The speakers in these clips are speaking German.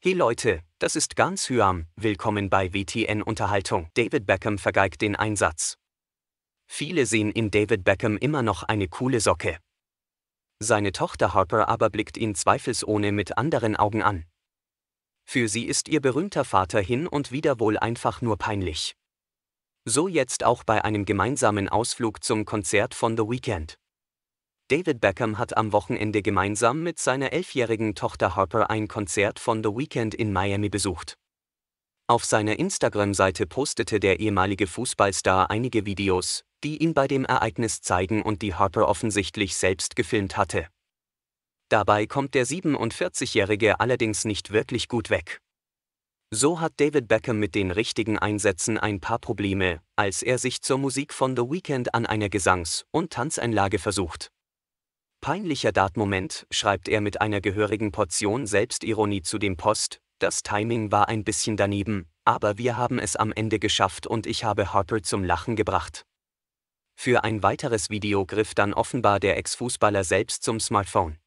Hey Leute, das ist ganz Hyam, willkommen bei WTN Unterhaltung. David Beckham vergeigt den Einsatz. Viele sehen in David Beckham immer noch eine coole Socke. Seine Tochter Harper aber blickt ihn zweifelsohne mit anderen Augen an. Für sie ist ihr berühmter Vater hin und wieder wohl einfach nur peinlich. So jetzt auch bei einem gemeinsamen Ausflug zum Konzert von The Weeknd. David Beckham hat am Wochenende gemeinsam mit seiner elfjährigen Tochter Harper ein Konzert von The Weeknd in Miami besucht. Auf seiner Instagram-Seite postete der ehemalige Fußballstar einige Videos, die ihn bei dem Ereignis zeigen und die Harper offensichtlich selbst gefilmt hatte. Dabei kommt der 47-Jährige allerdings nicht wirklich gut weg. So hat David Beckham mit den richtigen Einsätzen ein paar Probleme, als er sich zur Musik von The Weeknd an einer Gesangs- und Tanzeinlage versucht. Peinlicher Dartmoment, schreibt er mit einer gehörigen Portion Selbstironie zu dem Post, das Timing war ein bisschen daneben, aber wir haben es am Ende geschafft und ich habe Harper zum Lachen gebracht. Für ein weiteres Video griff dann offenbar der Ex-Fußballer selbst zum Smartphone.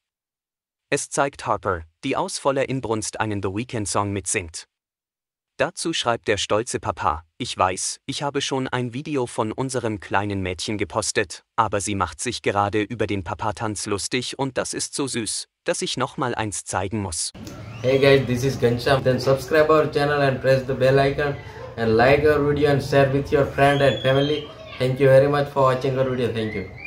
Es zeigt Harper, die aus voller Inbrunst einen The weekend song mitsingt. Dazu schreibt der stolze Papa, ich weiß, ich habe schon ein Video von unserem kleinen Mädchen gepostet, aber sie macht sich gerade über den Papatanz lustig und das ist so süß, dass ich nochmal eins zeigen muss. Hey guys, this is Gansham. Then subscribe our channel and press the bell icon and like our video and share with your friend and family. Thank you very much for watching our video. Thank you.